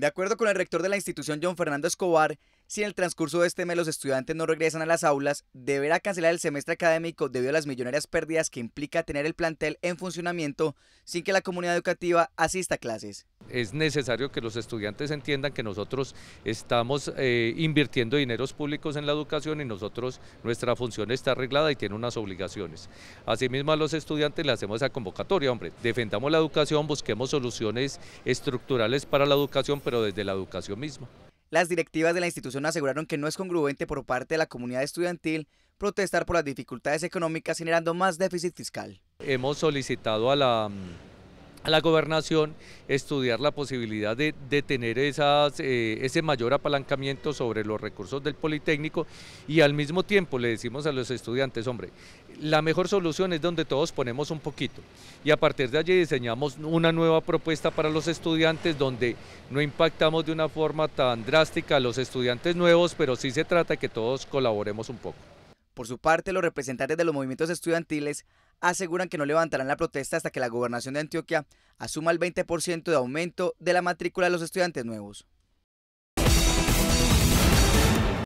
De acuerdo con el rector de la institución, John Fernando Escobar, si en el transcurso de este mes los estudiantes no regresan a las aulas, deberá cancelar el semestre académico debido a las millonarias pérdidas que implica tener el plantel en funcionamiento sin que la comunidad educativa asista a clases. Es necesario que los estudiantes entiendan que nosotros estamos eh, invirtiendo dineros públicos en la educación y nosotros nuestra función está arreglada y tiene unas obligaciones. Asimismo a los estudiantes le hacemos esa convocatoria, hombre, defendamos la educación, busquemos soluciones estructurales para la educación, pero desde la educación misma. Las directivas de la institución aseguraron que no es congruente por parte de la comunidad estudiantil protestar por las dificultades económicas generando más déficit fiscal. Hemos solicitado a la mm, a la gobernación estudiar la posibilidad de, tener esas, eh, ese mayor apalancamiento sobre los recursos del Politécnico y al mismo tiempo le decimos a los estudiantes, hombre, la mejor solución es donde todos ponemos un poquito y a partir de allí diseñamos una nueva propuesta para los estudiantes donde no impactamos de una forma tan drástica a los estudiantes nuevos, pero sí se trata de que todos colaboremos un poco. Por su parte, los representantes de los movimientos estudiantiles aseguran que no levantarán la protesta hasta que la gobernación de Antioquia asuma el 20% de aumento de la matrícula de los estudiantes nuevos.